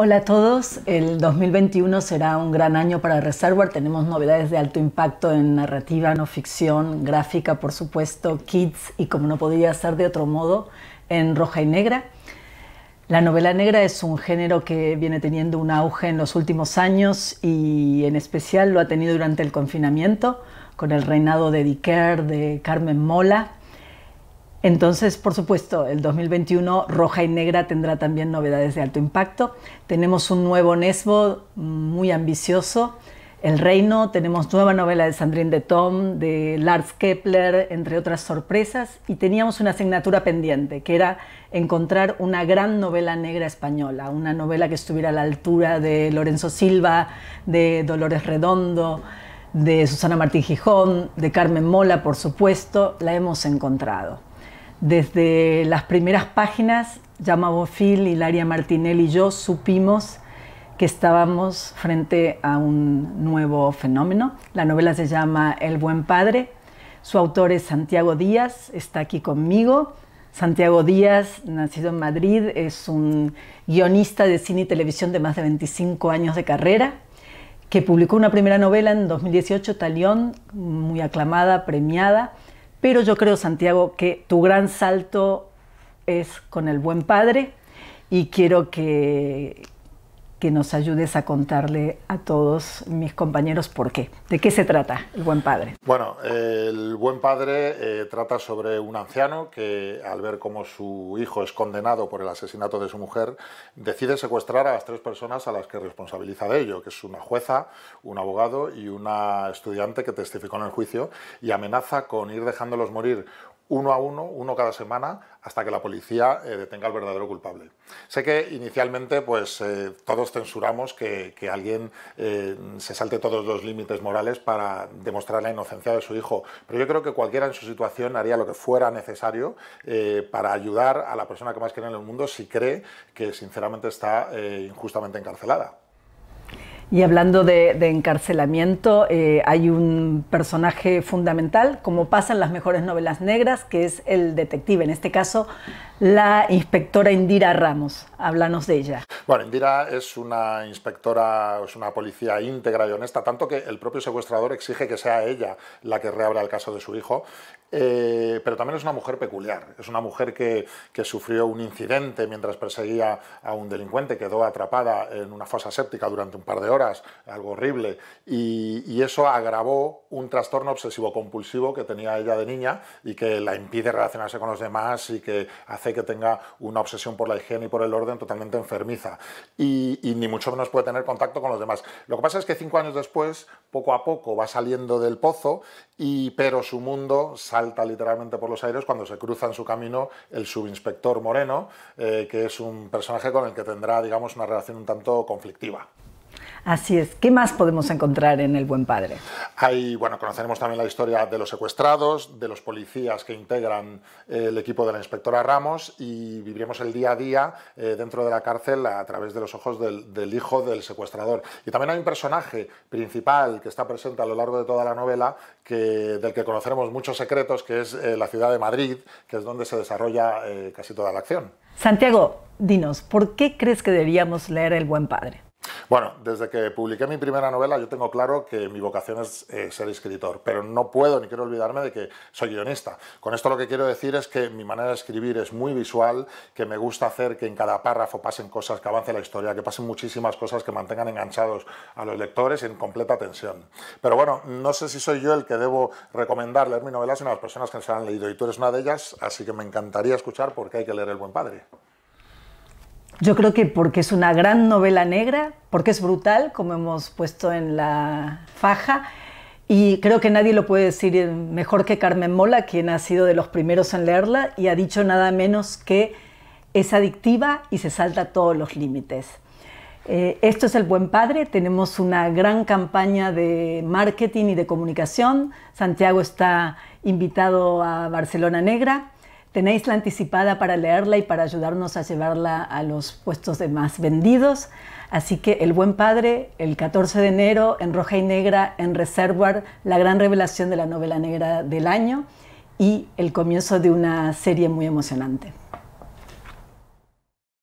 Hola a todos, el 2021 será un gran año para Reservoir, tenemos novedades de alto impacto en narrativa, no ficción, gráfica por supuesto, kids y como no podría ser de otro modo, en roja y negra. La novela negra es un género que viene teniendo un auge en los últimos años y en especial lo ha tenido durante el confinamiento, con el reinado de Dicker, de Carmen Mola, entonces, por supuesto, el 2021 roja y negra tendrá también novedades de alto impacto. Tenemos un nuevo Nesbo muy ambicioso, El Reino, tenemos nueva novela de Sandrine de Tom, de Lars Kepler, entre otras sorpresas, y teníamos una asignatura pendiente, que era encontrar una gran novela negra española, una novela que estuviera a la altura de Lorenzo Silva, de Dolores Redondo de Susana Martín Gijón, de Carmen Mola, por supuesto, la hemos encontrado. Desde las primeras páginas, Jaume Phil, Hilaria Martinelli y yo supimos que estábamos frente a un nuevo fenómeno. La novela se llama El Buen Padre. Su autor es Santiago Díaz, está aquí conmigo. Santiago Díaz, nacido en Madrid, es un guionista de cine y televisión de más de 25 años de carrera, que publicó una primera novela en 2018, Talión, muy aclamada, premiada, pero yo creo, Santiago, que tu gran salto es con el buen padre y quiero que, que nos ayudes a contarle a todos mis compañeros por qué. ¿De qué se trata el buen padre? Bueno, el buen padre eh, trata sobre un anciano que al ver cómo su hijo es condenado por el asesinato de su mujer, decide secuestrar a las tres personas a las que responsabiliza de ello, que es una jueza, un abogado y una estudiante que testificó en el juicio y amenaza con ir dejándolos morir uno a uno, uno cada semana, hasta que la policía eh, detenga al verdadero culpable. Sé que inicialmente pues, eh, todos censuramos que, alguien eh, se salte todos los límites morales para demostrar la inocencia de su hijo, pero yo creo que cualquiera en su situación haría lo que fuera necesario para ayudar a la persona que más quiere en el mundo si cree que sinceramente está injustamente encarcelada. Y hablando de, encarcelamiento, eh, hay un personaje fundamental, como pasa en las mejores novelas negras, que es el detective. En este caso, la inspectora Indira Ramos. Háblanos de ella. Bueno, Indira es una inspectora, es una policía íntegra y honesta, tanto que el propio secuestrador exige que sea ella la que reabra el caso de su hijo. Eh, pero también es una mujer peculiar, es una mujer que, que, sufrió un incidente mientras perseguía a un delincuente, quedó atrapada en una fosa séptica durante un par de horas, algo horrible, y, y eso agravó un trastorno obsesivo compulsivo que tenía ella de niña y que la impide relacionarse con los demás y que hace que tenga una obsesión por la higiene y por el orden totalmente enfermiza. Y, ni mucho menos puede tener contacto con los demás. Lo que pasa es que cinco años después, poco a poco, va saliendo del pozo, y, pero su mundo salta literalmente por los aires cuando se cruza en su camino el subinspector Moreno, eh, que es un personaje con el que tendrá, digamos, una relación un tanto conflictiva. Así es. ¿Qué más podemos encontrar en El Buen Padre? bueno, conoceremos también la historia de los secuestrados, de los policías que integran eh, el equipo de la inspectora Ramos y viviremos el día a día eh, dentro de la cárcel a través de los ojos del, hijo del secuestrador. Y también hay un personaje principal que está presente a lo largo de toda la novela del que conoceremos muchos secretos, que es eh, la ciudad de Madrid, que es donde se desarrolla casi toda la acción. Santiago, dinos, ¿por qué crees que deberíamos leer El Buen Padre? Bueno, desde que publiqué mi primera novela yo tengo claro que mi vocación es eh, ser escritor, pero no puedo ni quiero olvidarme de que soy guionista. Con esto lo que quiero decir es que mi manera de escribir es muy visual, que me gusta hacer que en cada párrafo pasen cosas, que avance la historia, que pasen muchísimas cosas que mantengan enganchados a los lectores en completa tensión. Pero bueno, no sé si soy yo el que debo recomendar leer mi novela, sino a las personas que se la han leído, y tú eres una de ellas, así que me encantaría escuchar por qué hay que leer El Buen Padre. Yo creo que porque es una gran novela negra, porque es brutal, como hemos puesto en la faja, y creo que nadie lo puede decir mejor que Carmen Mola, quien ha sido de los primeros en leerla y ha dicho nada menos que es adictiva y se salta todos los límites. Eh, esto es El Buen Padre, tenemos una gran campaña de marketing y de comunicación. Santiago está invitado a Barcelona Negra. Tenéis la anticipada para leerla y para ayudarnos a llevarla a los puestos de más vendidos. Así que El Buen Padre, el 14 de enero, en Roja y Negra, en Reservoir, la gran revelación de la novela negra del año y el comienzo de una serie muy emocionante.